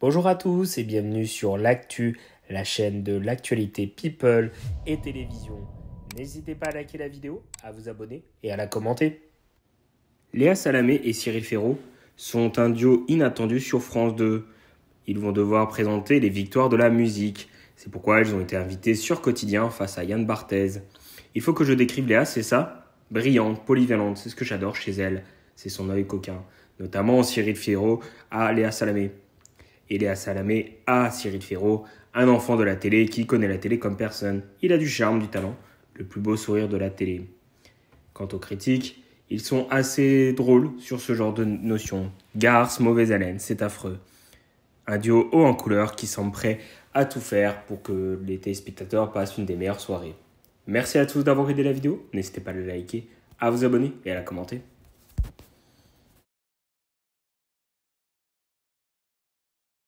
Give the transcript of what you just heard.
Bonjour à tous et bienvenue sur l'actu, la chaîne de l'actualité people et télévision. N'hésitez pas à liker la vidéo, à vous abonner et à la commenter. Léa Salamé et Cyril Ferraud sont un duo inattendu sur France 2. Ils vont devoir présenter les victoires de la musique. C'est pourquoi ils ont été invités sur Quotidien face à Yann Barthez. Il faut que je décrive Léa, c'est ça Brillante, polyvalente, c'est ce que j'adore chez elle. C'est son œil coquin, notamment Cyril Ferraud à Léa Salamé. Léa Salamé à Cyril Ferraud, un enfant de la télé qui connaît la télé comme personne. Il a du charme, du talent, le plus beau sourire de la télé. Quant aux critiques, ils sont assez drôles sur ce genre de notion. Garce, mauvaise haleine, c'est affreux. Un duo haut en couleur qui semble prêt à tout faire pour que les téléspectateurs passent une des meilleures soirées. Merci à tous d'avoir aidé la vidéo, n'hésitez pas à la liker, à vous abonner et à la commenter.